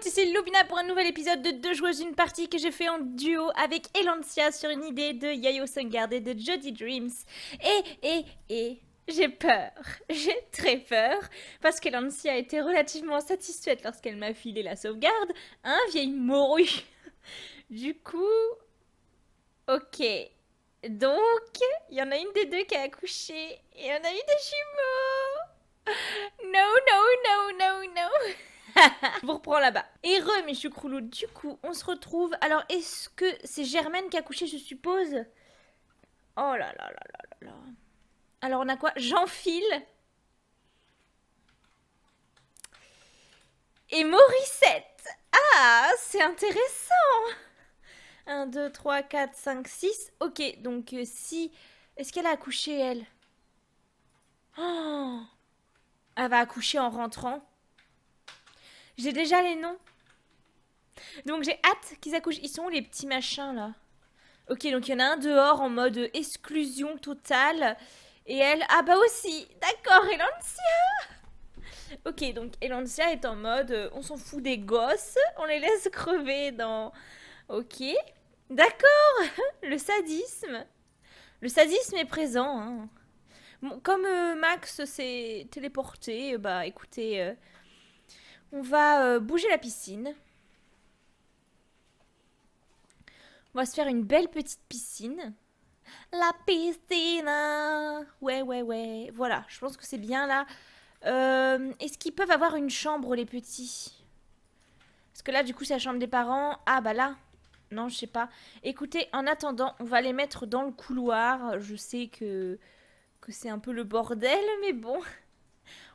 C'est ici Lubina pour un nouvel épisode de Deux joueuses d'une partie que j'ai fait en duo avec Elantia sur une idée de Yayo Sungard et de Jody Dreams. Et, et, et, j'ai peur, j'ai très peur, parce qu'Elantia a été relativement satisfaite lorsqu'elle m'a filé la sauvegarde, un hein, vieil morue. Du coup, ok. Donc, il y en a une des deux qui a accouché et on a eu des jumeaux. No, no, no, no, no je vous reprends là-bas. Et re, mes choucroulous, du coup, on se retrouve. Alors, est-ce que c'est Germaine qui a couché, je suppose Oh là là là là là là. Alors, on a quoi J'enfile. Et Morissette Ah, c'est intéressant 1, 2, 3, 4, 5, 6. Ok, donc euh, si... Est-ce qu'elle a accouché, elle oh Elle va accoucher en rentrant. J'ai déjà les noms. Donc j'ai hâte qu'ils accouchent. Ils sont les petits machins là Ok, donc il y en a un dehors en mode exclusion totale. Et elle, ah bah aussi, d'accord, Elancia Ok, donc Elancia est en mode, euh, on s'en fout des gosses, on les laisse crever dans... Ok, d'accord, le sadisme. Le sadisme est présent. Hein. comme euh, Max s'est téléporté, bah écoutez... Euh, on va euh, bouger la piscine. On va se faire une belle petite piscine. La piscine hein. Ouais, ouais, ouais. Voilà, je pense que c'est bien là. Euh, est-ce qu'ils peuvent avoir une chambre, les petits Parce que là, du coup, c'est la chambre des parents. Ah, bah là Non, je sais pas. Écoutez, en attendant, on va les mettre dans le couloir. Je sais que, que c'est un peu le bordel, mais bon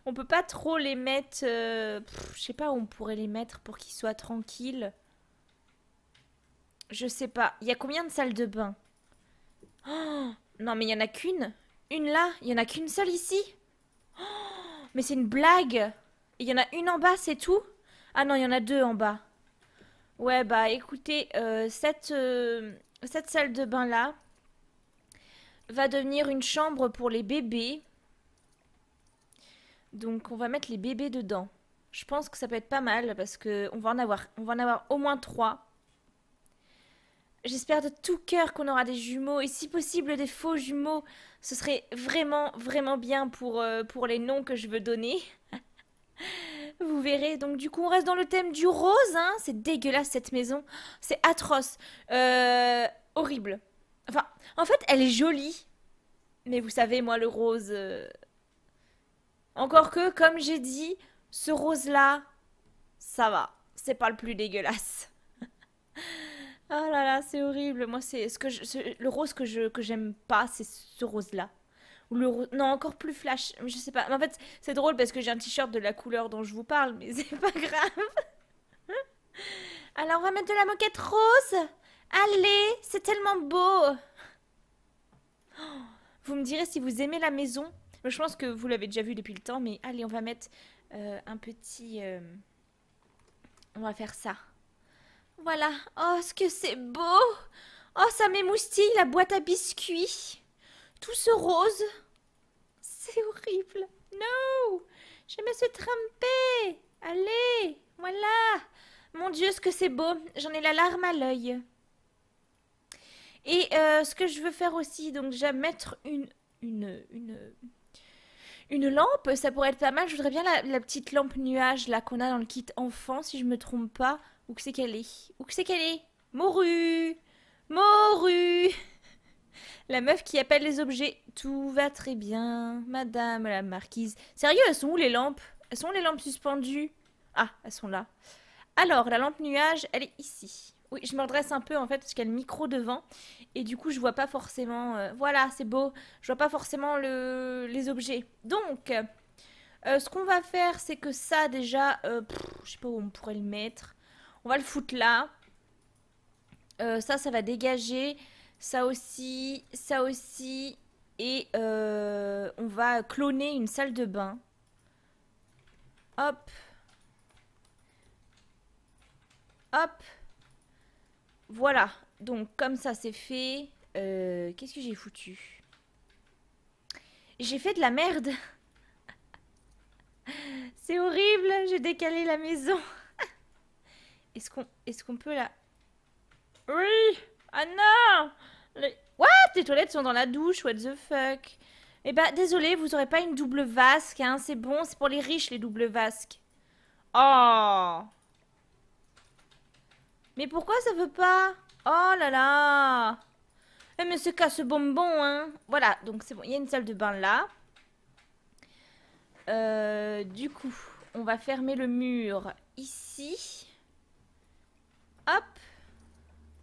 on peut pas trop les mettre. Euh, je sais pas où on pourrait les mettre pour qu'ils soient tranquilles. Je sais pas. Il y a combien de salles de bain oh Non, mais il y en a qu'une. Une là Il y en a qu'une seule ici oh Mais c'est une blague Il y en a une en bas, c'est tout Ah non, il y en a deux en bas. Ouais, bah écoutez, euh, cette, euh, cette salle de bain là va devenir une chambre pour les bébés donc on va mettre les bébés dedans. Je pense que ça peut être pas mal parce qu'on va en avoir, va en avoir au moins trois. J'espère de tout cœur qu'on aura des jumeaux et si possible des faux jumeaux. Ce serait vraiment vraiment bien pour euh, pour les noms que je veux donner. Vous verrez. Donc du coup on reste dans le thème du rose. Hein C'est dégueulasse cette maison. C'est atroce, euh, horrible. Enfin, en fait, elle est jolie. Mais vous savez, moi, le rose. Euh, encore que, comme j'ai dit, ce rose-là, ça va. C'est pas le plus dégueulasse. oh là là, c'est horrible. Moi, c'est ce que le rose que je que j'aime pas, c'est ce rose-là. non, encore plus flash. Je sais pas. En fait, c'est drôle parce que j'ai un t-shirt de la couleur dont je vous parle, mais c'est pas grave. Alors, on va mettre de la moquette rose. Allez, c'est tellement beau. Vous me direz si vous aimez la maison je pense que vous l'avez déjà vu depuis le temps, mais allez, on va mettre euh, un petit... Euh, on va faire ça. Voilà. Oh, ce que c'est beau Oh, ça m'émoustille, la boîte à biscuits Tout ce rose C'est horrible No Je me suis Allez Voilà Mon Dieu, ce que c'est beau J'en ai la larme à l'œil. Et euh, ce que je veux faire aussi, donc, j'aime mettre une... une... une une lampe, ça pourrait être pas mal. Je voudrais bien la, petite lampe nuage là qu'on a dans le kit enfant, si je me trompe pas. Où que c'est qu'elle est Où que c'est qu'elle est Morue Morue La meuf qui appelle les objets. Tout va très bien, madame la marquise. Sérieux, elles sont où les lampes Elles sont où, les lampes suspendues Ah, elles sont là. Alors, la lampe nuage, elle est ici. Oui, je me redresse un peu en fait parce qu'il y a le micro devant et du coup je vois pas forcément. Euh, voilà, c'est beau. Je vois pas forcément les objets. Donc, euh, ce qu'on va faire, c'est que ça déjà, euh, je sais pas où on pourrait le mettre. On va le foutre là. Euh, ça, ça va dégager. Ça aussi, ça aussi. Et on va cloner une salle de bain. Hop. Hop. Voilà, donc comme ça c'est fait, euh, qu'est-ce que j'ai foutu J'ai fait de la merde C'est horrible, j'ai décalé la maison Est-ce qu'on peut la... Oui Ah non Les... What Les toilettes sont dans la douche, what the fuck Eh bah désolé, vous aurez pas une double vasque, hein, c'est bon, c'est pour les riches les doubles vasques. Oh mais pourquoi ça veut pas Oh là là Eh mais ce casse bonbon, hein Voilà, donc c'est bon. Il y a une salle de bain là. Euh, du coup, on va fermer le mur ici. Hop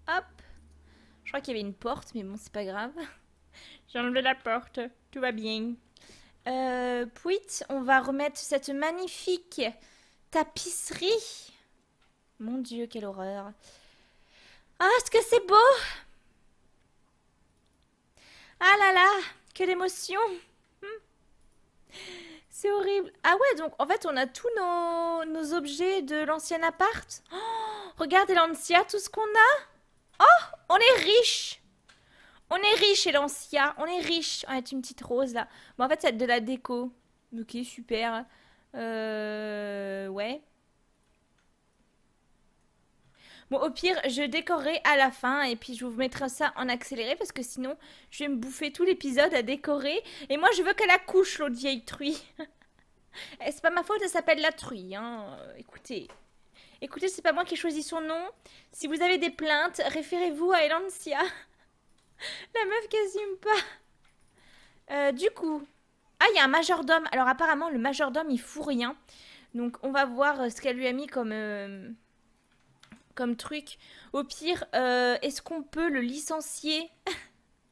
Hop Je crois qu'il y avait une porte, mais bon, c'est pas grave. J'ai enlevé la porte. Tout va bien. Euh, on va remettre cette magnifique tapisserie mon Dieu, quelle horreur. Ah, ce que c'est beau Ah là là, quelle émotion hmm. C'est horrible. Ah ouais, donc en fait, on a tous nos, objets de l'ancien appart. Oh, regardez l'ancia, tout ce qu'on a. Oh, on est riche On est riche, Elancia. On est riche. On ah, a une petite rose, là. Bon, en fait, c'est de la déco. Ok, super. Euh... Ouais. Bon, au pire, je décorerai à la fin et puis je vous mettrai ça en accéléré parce que sinon, je vais me bouffer tout l'épisode à décorer. Et moi, je veux qu'elle accouche, l'autre vieille truie. Eh, c'est pas ma faute, elle s'appelle la truie, hein. euh, Écoutez. Écoutez, c'est pas moi qui ai choisi son nom. Si vous avez des plaintes, référez-vous à Elancia. la meuf qui pas. Euh, du coup. Ah, il y a un majordome. Alors, apparemment, le majordome, il fout rien. Donc, on va voir euh, ce qu'elle lui a mis comme comme truc. Au pire, euh, est-ce qu'on peut le licencier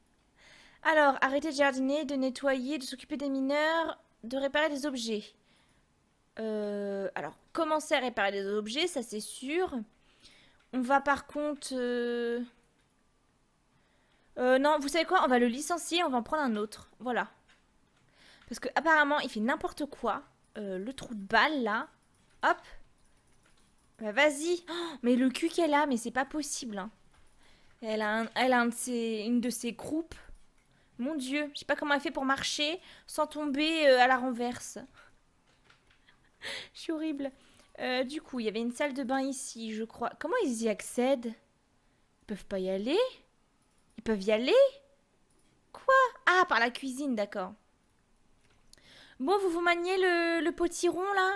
Alors, arrêter de jardiner, de nettoyer, de s'occuper des mineurs, de réparer des objets. Euh, alors, commencer à réparer des objets, ça c'est sûr. On va par contre... Euh, non, vous savez quoi On va le licencier, on va en prendre un autre. Voilà. Parce que apparemment, il fait n'importe quoi. le trou de balle, là. Hop bah vas-y oh, Mais le cul qu'elle a, mais c'est pas possible. Hein. Elle a, une de ses croupes. Mon dieu, je sais pas comment elle fait pour marcher sans tomber euh, à la renverse. Je suis horrible. Euh, du coup, il y avait une salle de bain ici, je crois. Comment ils y accèdent Ils peuvent pas y aller Ils peuvent y aller Quoi Ah, par la cuisine, d'accord. Bon, vous vous maniez le, le potiron, là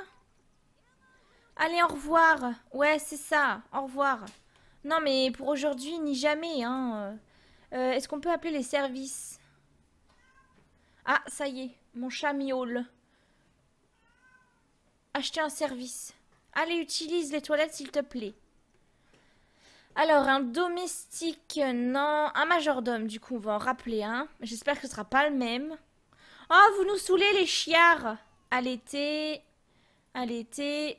Allez, au revoir. Ouais, c'est ça. Au revoir. Non, mais pour aujourd'hui, ni jamais. Hein. Euh, est-ce qu'on peut appeler les services Ah, ça y est. Mon chat miaule. Acheter un service. Allez, utilise les toilettes, s'il te plaît. Alors, un domestique, non. Un majordome, du coup, on va en rappeler un. J'espère que ce sera pas le même. Oh, vous nous saoulez, les chiards À l'été. À l'été.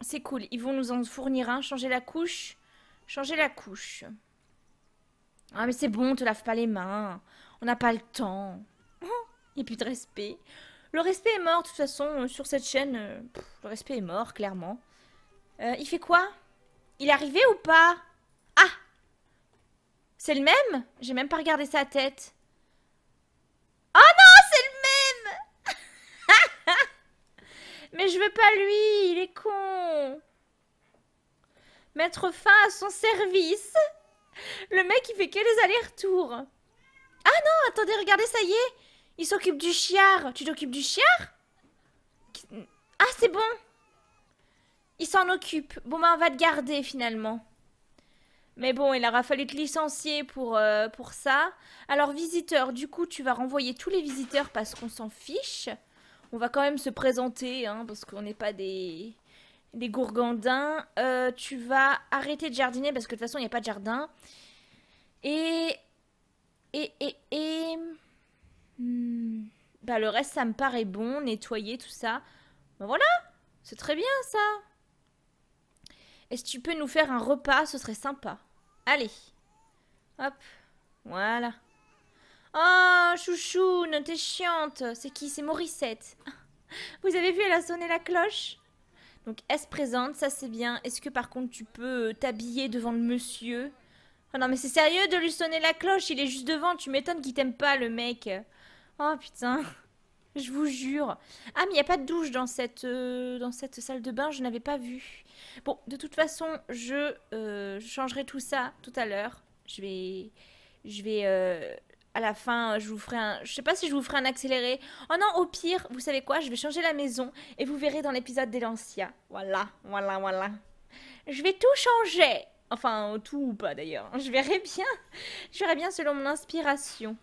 C'est cool. Ils vont nous en fournir un. Changer la couche. Changer la couche. Ah mais c'est bon, on te lave pas les mains. On n'a pas le temps. Il oh, n'y a plus de respect. Le respect est mort, de toute façon, euh, sur cette chaîne. Euh, le respect est mort, clairement. Euh, il fait quoi Il est arrivé ou pas Ah C'est le même J'ai même pas regardé sa tête. Mais je veux pas lui, il est con. Mettre fin à son service. Le mec, il fait que les allers-retours. Ah non, attendez, regardez, ça y est. Il s'occupe du chiard. Tu t'occupes du chiard Ah, c'est bon. Il s'en occupe. Bon, ben, on va te garder, finalement. Mais bon, il aura fallu te licencier pour, euh, pour ça. Alors, visiteur, du coup, tu vas renvoyer tous les visiteurs parce qu'on s'en fiche on va quand même se présenter, hein, parce qu'on n'est pas des, gourgandins. Euh, tu vas arrêter de jardiner, parce que de toute façon, il n'y a pas de jardin. Et... Et... Et... et... Hmm, bah, le reste, ça me paraît bon, nettoyer, tout ça. Bah voilà, c'est très bien, ça. Est-ce que tu peux nous faire un repas Ce serait sympa. Allez. Hop. Voilà. Oh, chouchoune, t'es chiante. C'est qui C'est Morissette. Vous avez vu, elle a sonné la cloche Donc, elle se présente, ça c'est bien. Est-ce que par contre, tu peux euh, t'habiller devant le monsieur Oh non, mais c'est sérieux de lui sonner la cloche, il est juste devant. Tu m'étonnes qu'il t'aime pas, le mec. Oh putain. Je vous jure. Ah, mais il n'y a pas de douche dans cette, euh, dans cette salle de bain, je n'avais pas vu. Bon, de toute façon, je, euh, changerai tout ça tout à l'heure. Je vais, je vais à la fin, euh, je vous ferai un. Je sais pas si je vous ferai un accéléré. Oh non, au pire, vous savez quoi Je vais changer la maison et vous verrez dans l'épisode d'Elancia. Voilà, voilà, voilà. Je vais tout changer Enfin, tout ou pas d'ailleurs. Je verrai bien. Je verrai bien selon mon inspiration.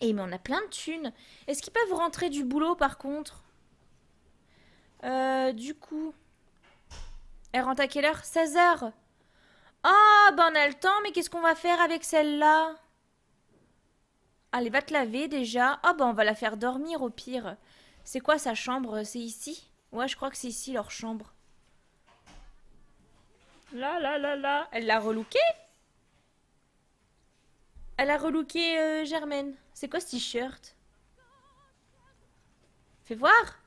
Et mais on a plein de thunes. Est-ce qu'ils peuvent rentrer du boulot par contre euh, du coup. Elle rentre à quelle heure 16h. Ah, oh, ben on a le temps, mais qu'est-ce qu'on va faire avec celle-là Allez, va te laver déjà. Ah oh, bah on va la faire dormir au pire. C'est quoi sa chambre C'est ici Ouais, je crois que c'est ici leur chambre. Là, là, là, là. Elle l'a relooké Elle a relooké euh, Germaine. C'est quoi ce t-shirt Fais voir.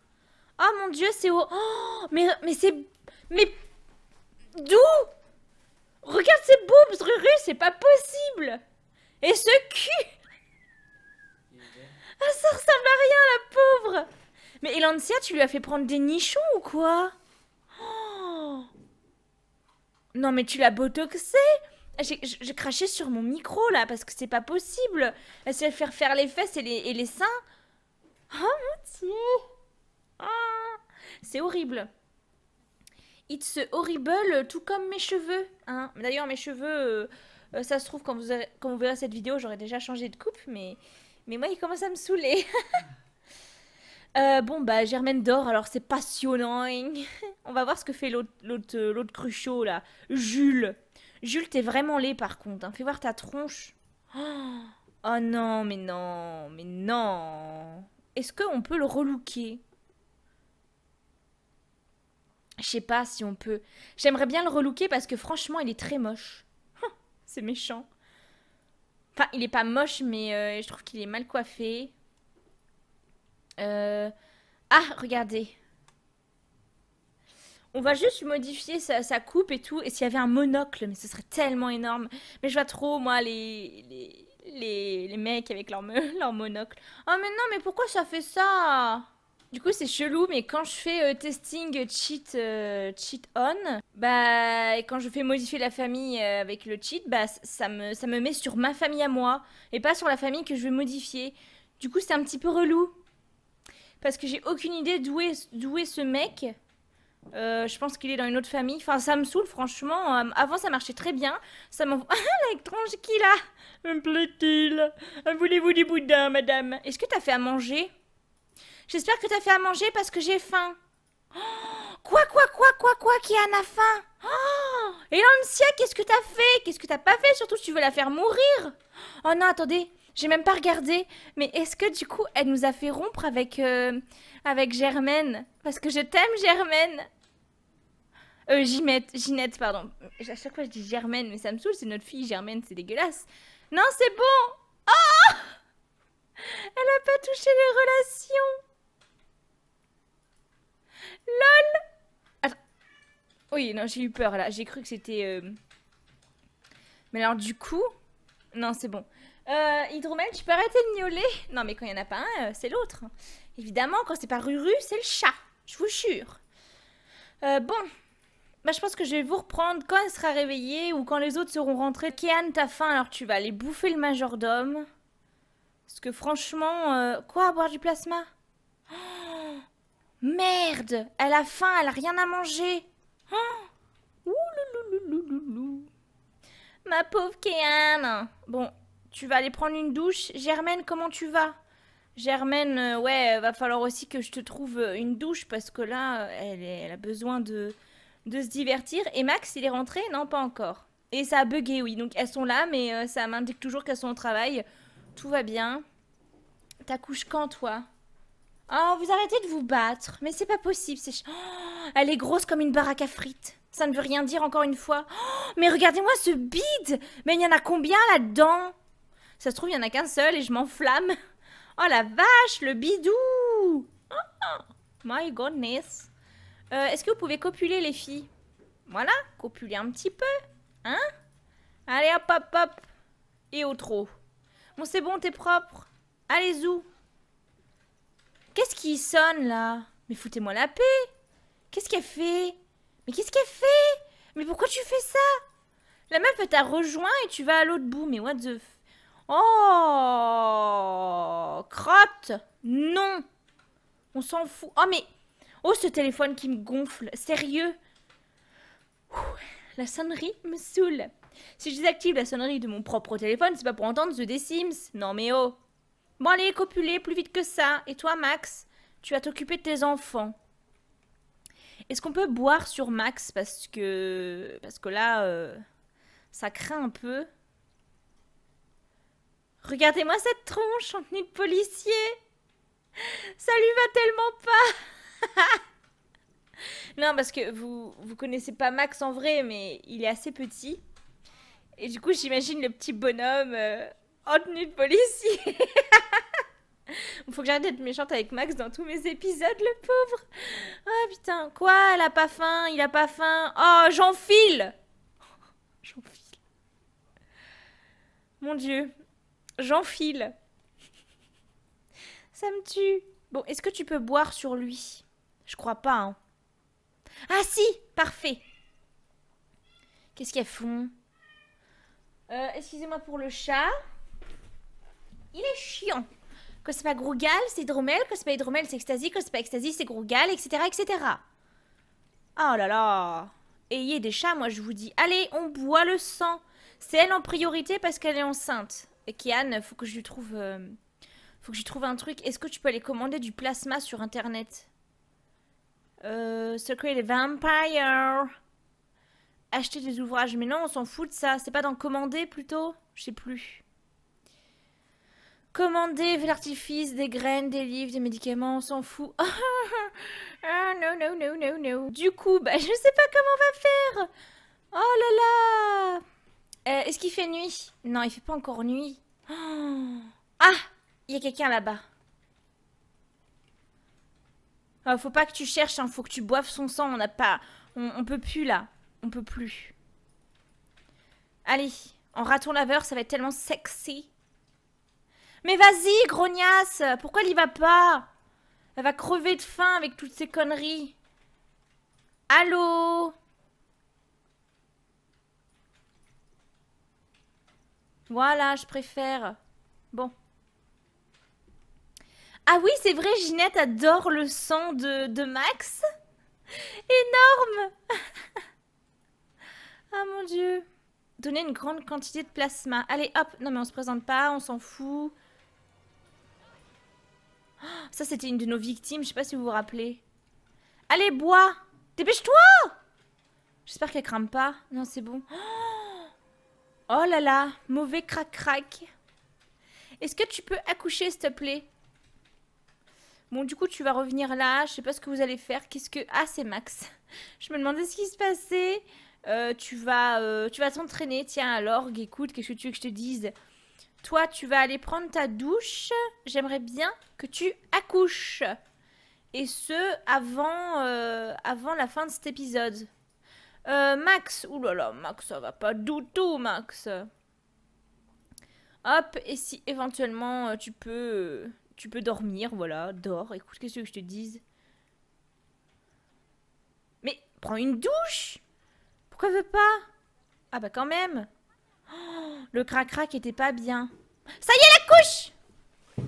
Oh mon dieu, c'est haut. Oh, mais mais c'est... Mais... D'où Regarde ces boobs, Ruru, c'est pas possible Et ce cul ah, ça ressemble à rien, la pauvre Mais Elancia, tu lui as fait prendre des nichons ou quoi oh. Non, mais tu l'as botoxé ah, J'ai craché sur mon micro, là, parce que c'est pas possible Elle s'est faire faire les fesses et les, seins Ah mon Dieu ah. C'est horrible It's horrible, tout comme mes cheveux. Hein. D'ailleurs, mes cheveux, euh, euh, ça se trouve, quand vous, quand vous verrez cette vidéo, j'aurais déjà changé de coupe, mais mais moi, il commence à me saouler. Euh, bon, bah, Germaine dort, alors c'est passionnant. Hein. On va voir ce que fait euh, l'autre cruchot, là. Jules. Jules, t'es vraiment laid, par contre. Hein. Fais voir ta tronche. Oh, non, mais non, mais non. Est-ce qu'on peut le relooker je sais pas si on peut. J'aimerais bien le relooker parce que franchement, il est très moche. c'est méchant. Enfin, il est pas moche, mais euh, je trouve qu'il est mal coiffé. Euh, ah, regardez. On va juste modifier sa, coupe et tout. Et s'il y avait un monocle, mais ce serait tellement énorme. Mais je vois trop, moi, les, les, les, mecs avec leur, leur monocle. Ah, mais non, mais pourquoi ça fait ça du coup, c'est chelou, mais quand je fais euh, testing cheat, euh, cheat on, bah, et quand je fais modifier la famille euh, avec le cheat, bah, ça me, ça me met sur ma famille à moi, et pas sur la famille que je veux modifier. Du coup, c'est un petit peu relou. Parce que j'ai aucune idée d'où est, est, ce mec. je pense qu'il est dans une autre famille. Enfin, ça me saoule, franchement. avant, ça marchait très bien. Ça m'envoie. Ah, l'étrange qui là Me plaît-il Voulez-vous du boudin, madame Est-ce que t'as fait à manger J'espère que tu as fait à manger parce que j'ai faim. Oh, quoi, quoi, quoi, quoi, quoi, qui a faim oh, Et qu'est-ce que t'as fait Qu'est-ce que t'as pas fait Surtout, tu veux la faire mourir Oh non, attendez, j'ai même pas regardé. Mais est-ce que du coup, elle nous a fait rompre avec, euh, avec Germaine Parce que je t'aime, Germaine euh, Ginette, Ginette, pardon. À chaque fois, je dis Germaine, mais ça me saoule, c'est notre fille, Germaine, c'est dégueulasse. Non, c'est bon oh, oh, Elle a pas touché les relations LOL Oui, non, j'ai eu peur là. J'ai cru que c'était. Euh, mais alors, du coup. Non, c'est bon. Euh, hydromel, tu peux arrêter de miauler Non, mais quand il n'y en a pas un, euh, c'est l'autre. Évidemment, quand c'est pas Ruru, c'est le chat. Je vous jure. bon. Bah, je pense que je vais vous reprendre quand elle sera réveillée ou quand les autres seront rentrés. Kian, t'as faim, alors tu vas aller bouffer le majordome. Parce que franchement, quoi, boire du plasma Merde Elle a faim, elle a rien à manger hein Ma pauvre Kéane Bon, tu vas aller prendre une douche. Germaine, comment tu vas Germaine, euh, ouais, euh, va falloir aussi que je te trouve euh, une douche parce que là, elle, a besoin de, se divertir. Et Max, il est rentré Non, pas encore. Et ça a bugué, oui. Donc elles sont là, mais ça m'indique toujours qu'elles sont au travail. Tout va bien. T'accouches quand, toi Oh, vous arrêtez de vous battre. Mais c'est pas possible. Oh, elle est grosse comme une baraque à frites. Ça ne veut rien dire encore une fois. Oh, mais regardez-moi ce bid Mais il y en a combien là-dedans Ça se trouve, il n'y en a qu'un seul et je m'enflamme. Oh la vache, le bidou oh, My goodness. Euh, est-ce que vous pouvez copuler les filles Voilà, copuler un petit peu. Hein Allez, hop, hop, hop. Et au trop. Bon, c'est bon, t'es propre. Allez, zou. Qu'est-ce qui sonne là Mais foutez-moi la paix Qu'est-ce qu'elle fait Mais qu'est-ce qu'elle fait Mais pourquoi tu fais ça La meuf t'a rejoint et tu vas à l'autre bout, mais what the f... Oh Crotte Non On s'en fout. Oh mais... Oh ce téléphone qui me gonfle, sérieux La sonnerie me saoule. Si je désactive la sonnerie de mon propre téléphone, c'est pas pour entendre The Sims. Non mais oh Bon allez, copulez plus vite que ça. Et toi, Max, tu vas t'occuper de tes enfants. Est-ce qu'on peut boire sur Max parce que parce que là euh, ça craint un peu. Regardez-moi cette tronche en tenue de policier. Ça lui va tellement pas. non parce que vous vous connaissez pas Max en vrai mais il est assez petit. Et du coup, j'imagine le petit bonhomme euh, en tenue de policier. Faut que j'arrête d'être méchante avec Max dans tous mes épisodes, le pauvre. Ah putain, quoi Elle a pas faim, il a pas faim. Oh, j'enfile J'enfile. Mon dieu, j'enfile. Ça me tue. Bon, est-ce que tu peux boire sur lui Je crois pas, hein. Ah si, parfait. Qu'est-ce qu'elles font euh, Excusez-moi pour le chat. Il est chiant. Que c'est pas Grougal, c'est Dromel. Que c'est pas Hydromel, c'est Ecstasy. Que c'est pas Ecstasy, c'est Grougal, etc., etc. Oh là là. Ayez des chats, moi je vous dis. Allez, on boit le sang. C'est elle en priorité parce qu'elle est enceinte. Et Kian, faut que je lui trouve... Euh, faut que je lui trouve un truc. Est-ce que tu peux aller commander du plasma sur internet euh, Secret des Vampires. Acheter des ouvrages. Mais non, on s'en fout de ça. C'est pas d'en commander plutôt Je sais plus commander l'artifice, des graines, des livres, des médicaments, on s'en fout. Ah non, non, non, non, non. Du coup, bah, je sais pas comment on va faire. Oh là là euh, Est-ce qu'il fait nuit Non, il fait pas encore nuit. Ah Il y a quelqu'un là-bas. Ah, faut pas que tu cherches, il hein. faut que tu boives son sang. On n'a pas... On, peut plus, là. On peut plus. Allez, en raton laveur, ça va être tellement sexy. Mais vas-y, grognasse Pourquoi elle y va pas Elle va crever de faim avec toutes ces conneries. Allô Voilà, je préfère. Bon. Ah oui, c'est vrai, Ginette adore le sang de, Max. Énorme Ah mon dieu. Donner une grande quantité de plasma. Allez, hop. Non mais on se présente pas, on s'en fout. Ça, c'était une de nos victimes. Je sais pas si vous vous rappelez. Allez, bois Dépêche-toi J'espère qu'elle crame pas. Non, c'est bon. Oh là là, mauvais crac-crac. Est-ce que tu peux accoucher, s'il te plaît Bon, du coup, tu vas revenir là. Je sais pas ce que vous allez faire. Qu'est-ce que... Ah, c'est Max. Je me demandais ce qui se passait. Euh, tu vas euh, tu vas t'entraîner. Tiens, alors, écoute, qu'est-ce que tu veux que je te dise toi, tu vas aller prendre ta douche. J'aimerais bien que tu accouches. Et ce, avant, euh, avant la fin de cet épisode. Euh, Max, oulala, Max, ça va pas du tout, Max. Hop, et si éventuellement euh, tu peux, tu peux dormir, voilà, dors. Écoute, qu'est-ce que je te dis Mais prends une douche Pourquoi veux pas Ah bah quand même le crac-crac était pas bien. Ça y est, la couche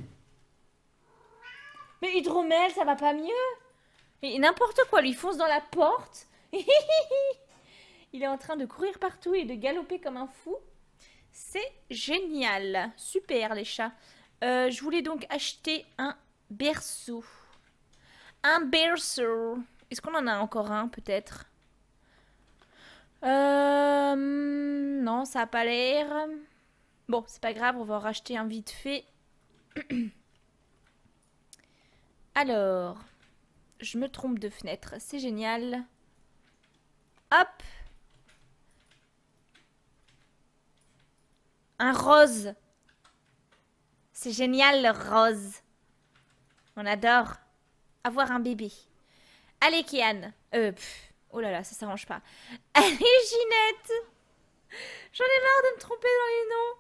Mais Hydromel, ça va pas mieux Et n'importe quoi, lui fonce dans la porte. Il est en train de courir partout et de galoper comme un fou. C'est génial. Super, les chats. Euh, je voulais donc acheter un berceau. Un berceau. Est-ce qu'on en a encore un, peut-être ça a pas l'air. Bon, c'est pas grave, on va en racheter un vite fait. Alors, je me trompe de fenêtre, c'est génial. Hop Un rose C'est génial le rose On adore avoir un bébé. Allez Kian euh, oh là là, ça s'arrange pas. Allez Ginette J'en ai marre de me tromper dans les noms.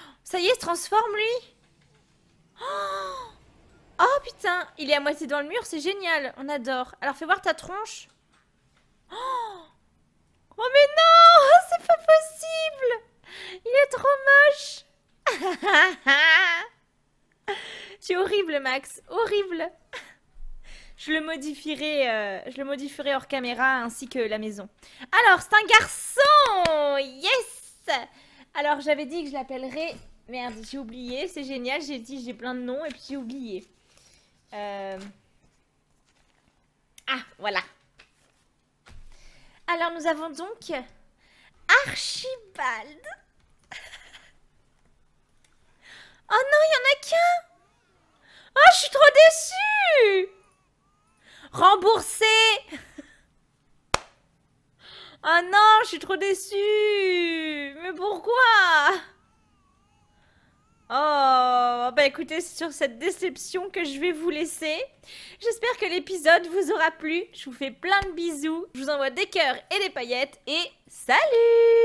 Ça y est, se transforme lui oh, putain, il est à moitié dans le mur, c'est génial, on adore. Alors fais voir ta tronche. Oh, mais non, c'est pas possible Il est trop moche Tu es horrible Max, horrible je le modifierai, euh, je le modifierai hors caméra ainsi que la maison. Alors, c'est un garçon Yes Alors, j'avais dit que je l'appellerais... Merde, j'ai oublié, c'est génial, j'ai dit j'ai plein de noms et puis j'ai oublié. Euh, ah, voilà. Alors, nous avons donc Archibald. oh non, il y en a qu'un Oh, je suis trop déçue Remboursé Ah non, je suis trop déçue Mais pourquoi Oh, bah écoutez, c'est sur cette déception que je vais vous laisser. J'espère que l'épisode vous aura plu. Je vous fais plein de bisous. Je vous envoie des cœurs et des paillettes. Et salut